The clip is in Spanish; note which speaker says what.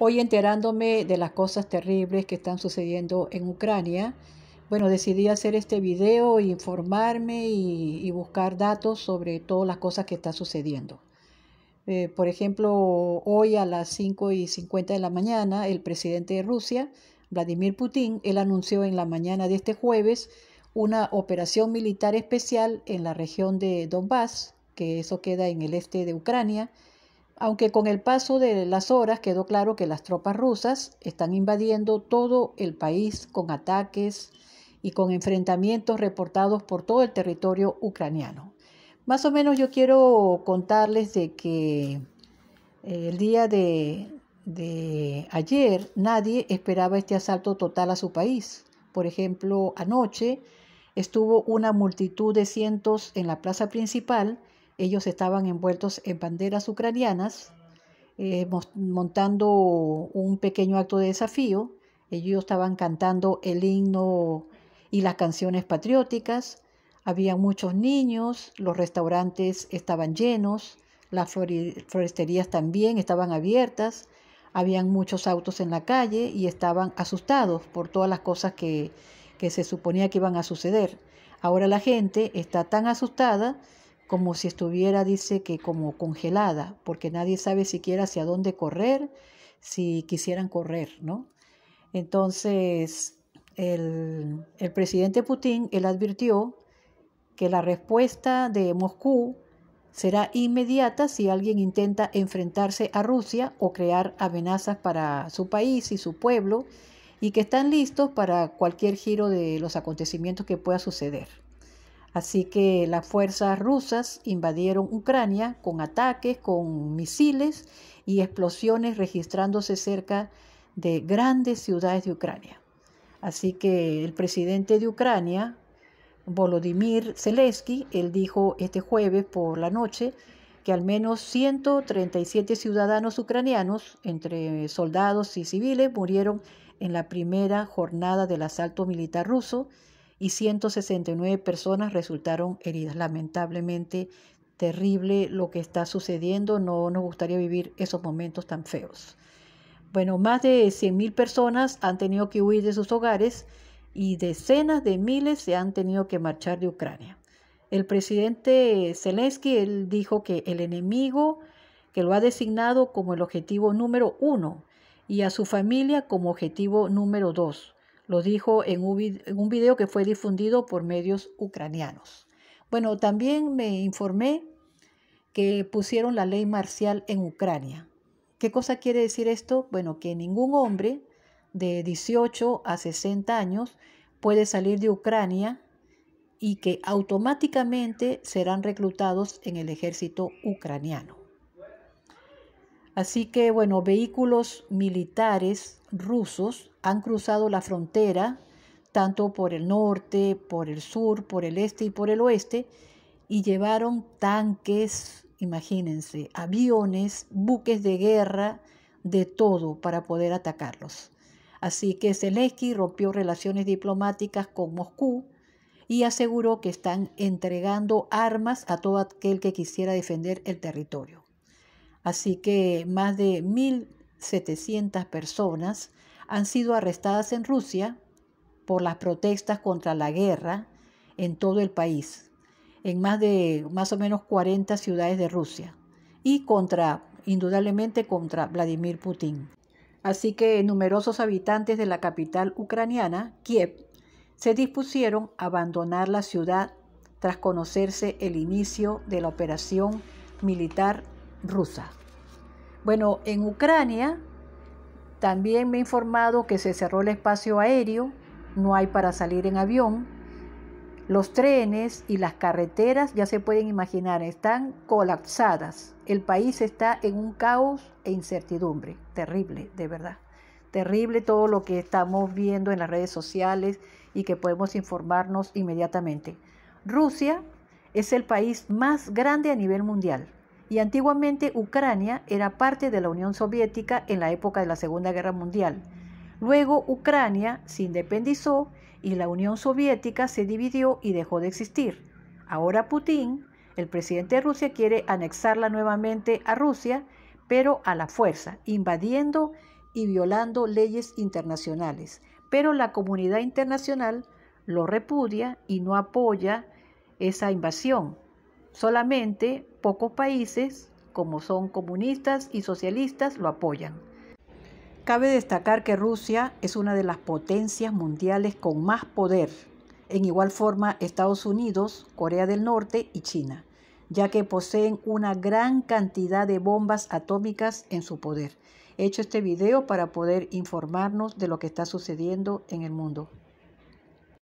Speaker 1: Hoy enterándome de las cosas terribles que están sucediendo en Ucrania, bueno, decidí hacer este video, informarme y, buscar datos sobre todas las cosas que están sucediendo. Eh, por ejemplo, hoy a las 5 y 50 de la mañana, el presidente de Rusia, Vladimir Putin, él anunció en la mañana de este jueves una operación militar especial en la región de Donbass, que eso queda en el este de Ucrania, aunque con el paso de las horas quedó claro que las tropas rusas están invadiendo todo el país con ataques y con enfrentamientos reportados por todo el territorio ucraniano. Más o menos yo quiero contarles de que eh, el día de, ayer nadie esperaba este asalto total a su país. Por ejemplo, anoche estuvo una multitud de cientos en la plaza principal ellos estaban envueltos en banderas ucranianas, eh, montando un pequeño acto de desafío. Ellos estaban cantando el himno y las canciones patrióticas. Había muchos niños, los restaurantes estaban llenos, las floresterías también estaban abiertas, habían muchos autos en la calle y estaban asustados por todas las cosas que, que se suponía que iban a suceder. Ahora la gente está tan asustada como si estuviera, dice que como congelada, porque nadie sabe siquiera hacia dónde correr, si quisieran correr, ¿no? Entonces, el, el presidente Putin, él advirtió que la respuesta de Moscú será inmediata si alguien intenta enfrentarse a Rusia o crear amenazas para su país y su pueblo, y que están listos para cualquier giro de los acontecimientos que pueda suceder. Así que las fuerzas rusas invadieron Ucrania con ataques, con misiles y explosiones registrándose cerca de grandes ciudades de Ucrania. Así que el presidente de Ucrania, Volodymyr Zelensky, él dijo este jueves por la noche que al menos 137 ciudadanos ucranianos, entre soldados y civiles, murieron en la primera jornada del asalto militar ruso y 169 personas resultaron heridas. Lamentablemente, terrible lo que está sucediendo. No nos gustaría vivir esos momentos tan feos. Bueno, más de 100.000 personas han tenido que huir de sus hogares y decenas de miles se han tenido que marchar de Ucrania. El presidente Zelensky él dijo que el enemigo que lo ha designado como el objetivo número uno y a su familia como objetivo número dos. Lo dijo en un video que fue difundido por medios ucranianos. Bueno, también me informé que pusieron la ley marcial en Ucrania. ¿Qué cosa quiere decir esto? Bueno, que ningún hombre de 18 a 60 años puede salir de Ucrania y que automáticamente serán reclutados en el ejército ucraniano. Así que, bueno, vehículos militares rusos han cruzado la frontera, tanto por el norte, por el sur, por el este y por el oeste, y llevaron tanques, imagínense, aviones, buques de guerra, de todo para poder atacarlos. Así que Zelensky rompió relaciones diplomáticas con Moscú y aseguró que están entregando armas a todo aquel que quisiera defender el territorio. Así que más de 1.700 personas han sido arrestadas en Rusia por las protestas contra la guerra en todo el país, en más de más o menos 40 ciudades de Rusia y contra, indudablemente, contra Vladimir Putin. Así que numerosos habitantes de la capital ucraniana, Kiev, se dispusieron a abandonar la ciudad tras conocerse el inicio de la operación militar rusa. Bueno, en Ucrania también me he informado que se cerró el espacio aéreo, no hay para salir en avión. Los trenes y las carreteras, ya se pueden imaginar, están colapsadas. El país está en un caos e incertidumbre. Terrible, de verdad. Terrible todo lo que estamos viendo en las redes sociales y que podemos informarnos inmediatamente. Rusia es el país más grande a nivel mundial y antiguamente Ucrania era parte de la Unión Soviética en la época de la Segunda Guerra Mundial. Luego Ucrania se independizó y la Unión Soviética se dividió y dejó de existir. Ahora Putin, el presidente de Rusia, quiere anexarla nuevamente a Rusia, pero a la fuerza, invadiendo y violando leyes internacionales. Pero la comunidad internacional lo repudia y no apoya esa invasión Solamente pocos países, como son comunistas y socialistas, lo apoyan. Cabe destacar que Rusia es una de las potencias mundiales con más poder, en igual forma Estados Unidos, Corea del Norte y China, ya que poseen una gran cantidad de bombas atómicas en su poder. He hecho este video para poder informarnos de lo que está sucediendo en el mundo.